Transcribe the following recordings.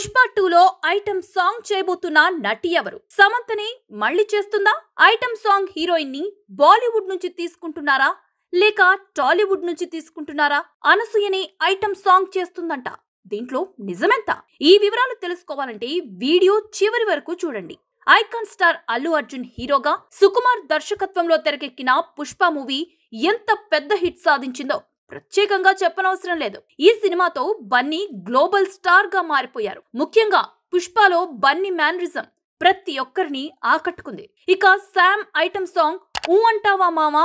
పుష్ప టూలో item song చేయబోతున్న నటి ఎవరు సమంతని మళ్ళీ చేస్తుందా ఐటమ్ సాంగ్ హీరోయిన్ ని బాలీవుడ్ నుంచి తీసుకుంటున్నారా లేక టాలీవుడ్ నుంచి తీసుకుంటున్నారా అనసూయని ఐటమ్ సాంగ్ చేస్తుందంట దీంట్లో నిజమెంత ఈ వివరాలు తెలుసుకోవాలంటే వీడియో చివరి వరకు చూడండి ఐకాన్ స్టార్ అల్లు అర్జున్ హీరోగా సుకుమార్ దర్శకత్వంలో తెరకెక్కిన పుష్ప మూవీ ఎంత పెద్ద హిట్ సాధించిందో ప్రత్యేకంగా చెప్పనవసరం లేదు ఈ సినిమాతో బన్నీ గ్లోబల్ స్టార్ గా మారిపోయారు ముఖ్యంగా పుష్పలో బన్నీ మ్యానరిజం ప్రతి ఒక్కరిని ఆకట్టుకుంది ఇక శామ్ ఐటమ్ సాంగ్ ఊ అంటావా మామా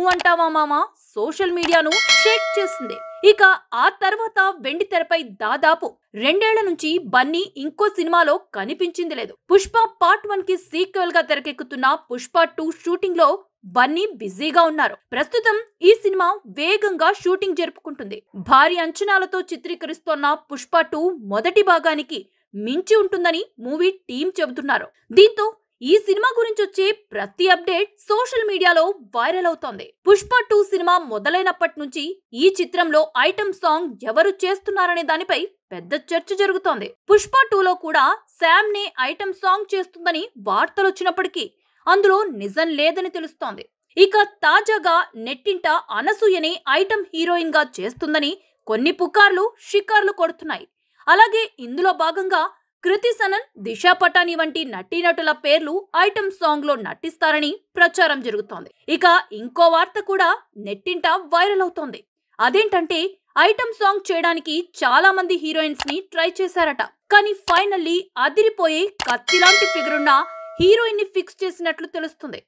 ఊ అంటావా మామా సోషల్ మీడియాను షేక్ చేసింది ఇక ఆ తర్వాత వెండి తెరపై దాదాపు రెండేళ్ల నుంచి బన్నీ ఇంకో సినిమాలో కనిపించింది లేదు పుష్ప పార్ట్ వన్ కి సీక్వెల్ గా తెరకెక్కుతున్న పుష్ప టూ షూటింగ్ లో బన్నీ బిజీగా ఉన్నారు ప్రస్తుతం ఈ సినిమా వేగంగా షూటింగ్ జరుపుకుంటుంది భారీ అంచనాలతో చిత్రీకరిస్తోన్న పుష్ప టూ మొదటి భాగానికి మించి ఉంటుందని మూవీ టీం చెబుతున్నారు దీంతో ఈ సినిమా గురించి వచ్చే ప్రతి అప్డేట్ సోషల్ మీడియాలో వైరల్ అవుతోంది పుష్ప టూ సినిమా మొదలైనప్పటి నుంచి ఈ చిత్రంలో ఐటమ్ సాంగ్ ఎవరు చేస్తున్నారనే దానిపై పెద్ద చర్చ జరుగుతోంది పుష్ప టూలో కూడా శామ్ నే ఐటమ్ సాంగ్ చేస్తుందని వార్తలు వచ్చినప్పటికీ అందులో నిజం లేదని తెలుస్తోంది ఇక తాజాగా నెట్టింట అనసూయని ఐటమ్ హీరోయిన్ గా చేస్తుందని కొన్ని పుకార్లు షికార్లు కొడుతున్నాయి అలాగే ఇందులో భాగంగా కృతి సనన్ దిశా పటాని వంటి నటీనటుల పేర్లు ఐటమ్ సాంగ్ లో నటిస్తారని ప్రచారం జరుగుతోంది ఇక ఇంకో వార్త కూడా నెట్టింట వైరల్ అవుతోంది అదేంటంటే ఐటమ్ సాంగ్ చేయడానికి చాలా మంది హీరోయిన్స్ ని ట్రై చేశారట కానీ ఫైనల్లీ అదిరిపోయే కత్తిలాంటి ఫిగరున్న హీరోయిన్ని ఫిక్స్ చేసినట్లు తెలుస్తుంది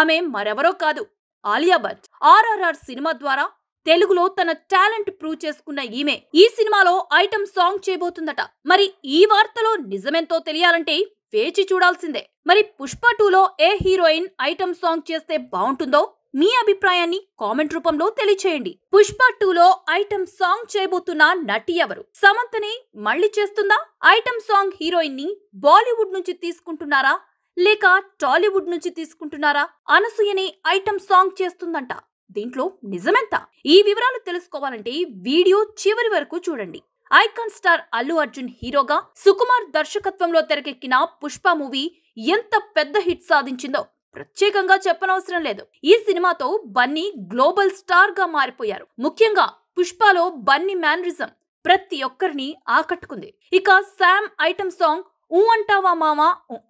ఆమె మరెవరో కాదు ఆలియా భట్ ఆర్ఆర్ఆర్ సినిమా ద్వారా తెలుగులో తన టాలెంట్ ప్రూవ్ చేసుకున్న ఈమె ఈ సినిమాలో ఐటమ్ సాంగ్ చేయబోతుందట మరి ఈ వార్తలో నిజమెంతో తెలియాలంటే వేచి చూడాల్సిందే మరి పుష్ప టూలో ఏ హీరోయిన్ ఐటమ్ సాంగ్ చేస్తే బాగుంటుందో మీ అభిప్రాయాన్ని కామెంట్ రూపంలో తెలియచేయండి పుష్ప టూలో ఐటమ్ సాంగ్ చేయబోతున్న నటి ఎవరు సమంతని మళ్ళీ చేస్తుందా ఐటమ్ సాంగ్ హీరోయిన్ ని బాలీవుడ్ నుంచి తీసుకుంటున్నారా లేక టాలీవుడ్ నుంచి తీసుకుంటున్నారా అనసూయని ఐటమ్ సాంగ్ చేస్తుందంట దీంట్లో నిజమెంత ఈ వివరాలు తెలుసుకోవాలంటే వీడియో చివరి వరకు చూడండి ఐకాన్ స్టార్ అల్లు అర్జున్ హీరోగా సుకుమార్ దర్శకత్వంలో తెరకెక్కిన పుష్ప మూవీ ఎంత పెద్ద హిట్ సాధించిందో ప్రత్యేకంగా చెప్పనవసరం లేదు ఈ సినిమాతో బన్నీ గ్లోబల్ స్టార్ గా మారిపోయారు ముఖ్యంగా పుష్పలో బన్నీ మ్యానరిజం ప్రతి ఒక్కరిని ఆకట్టుకుంది ఇక శామ్ ఐటమ్ సాంగ్ ఊ అంటావా మామా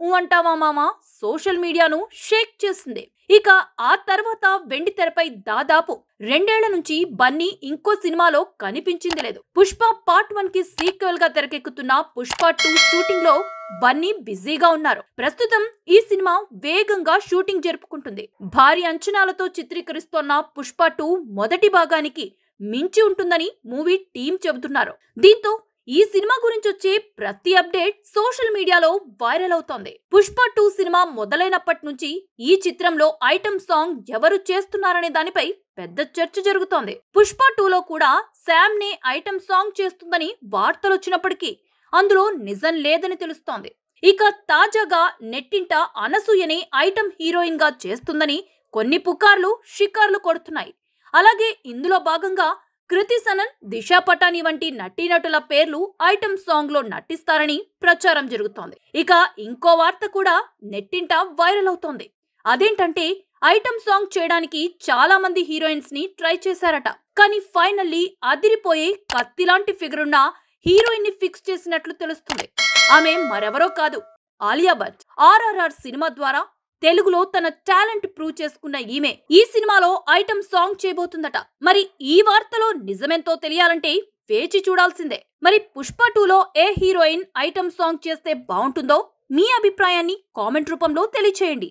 ఊ అంటావా మామా సోషల్ మీడియాను షేక్ చేసింది ఇక ఆ తర్వాత వెండి తెరపై దాదాపు రెండేళ్ల నుంచి బన్నీ ఇంకో సినిమాలో కనిపించింది లేదు పుష్ప పార్ట్ వన్ కి సీక్వెల్ గా తెరకెక్కుతున్న పుష్ప టూ షూటింగ్ లో బన్నీ బిజీగా ఉన్నారు ప్రస్తుతం ఈ సినిమా వేగంగా షూటింగ్ జరుపుకుంటుంది భారీ అంచనాలతో చిత్రీకరిస్తోన్న పుష్ప టూ మొదటి భాగానికి మించి ఉంటుందని మూవీ టీం చెబుతున్నారు దీంతో ఈ సినిమా గురించి వచ్చే ప్రతి అప్డేట్ సోషల్ మీడియాలో వైరల్ అవుతోంది పుష్ప టూ సినిమా మొదలైనప్పటి నుంచి ఈ చిత్రంలో ఐటమ్ సాంగ్ ఎవరు చేస్తున్నారనే దానిపై పెద్ద చర్చ జరుగుతోంది పుష్ప టూలో కూడా శామ్ నే ఐటమ్ సాంగ్ చేస్తుందని వార్తలు వచ్చినప్పటికీ అందులో నిజం లేదని తెలుస్తోంది ఇక తాజాగా నెట్టింట అనసూయని ఐటమ్ హీరోయిన్ గా చేస్తుందని కొన్ని పుకార్లు షికార్లు కొడుతున్నాయి అలాగే ఇందులో భాగంగా కృతి సనన్ దిశా పటాని వంటి నటీనటుల పేర్లు ఐటమ్ సాంగ్ లో నటిస్తారని ప్రచారం జరుగుతోంది ఇక ఇంకో వార్త కూడా నెట్టింట వైరల్ అవుతోంది అదేంటంటే ఐటమ్ సాంగ్ చేయడానికి చాలా మంది హీరోయిన్స్ ని ట్రై చేశారట కానీ ఫైనల్లీ అదిరిపోయే కత్తిలాంటి ఫిగర్ ఉన్న హీరోయిన్ ని ఫిక్స్ చేసినట్లు తెలుస్తుంది ఆమె మరెవరో కాదు ఆలియా భట్ ఆర్ఆర్ఆర్ సినిమా ద్వారా తెలుగులో తన టాలెంట్ ప్రూవ్ చేసుకున్న ఈమె ఈ సినిమాలో ఐటమ్ సాంగ్ చేయబోతుందట మరి ఈ వార్తలో నిజమెంతో తెలియాలంటే వేచి చూడాల్సిందే మరి పుష్ప టూలో ఏ హీరోయిన్ ఐటమ్ సాంగ్ చేస్తే బాగుంటుందో మీ అభిప్రాయాన్ని కామెంట్ రూపంలో తెలియచేయండి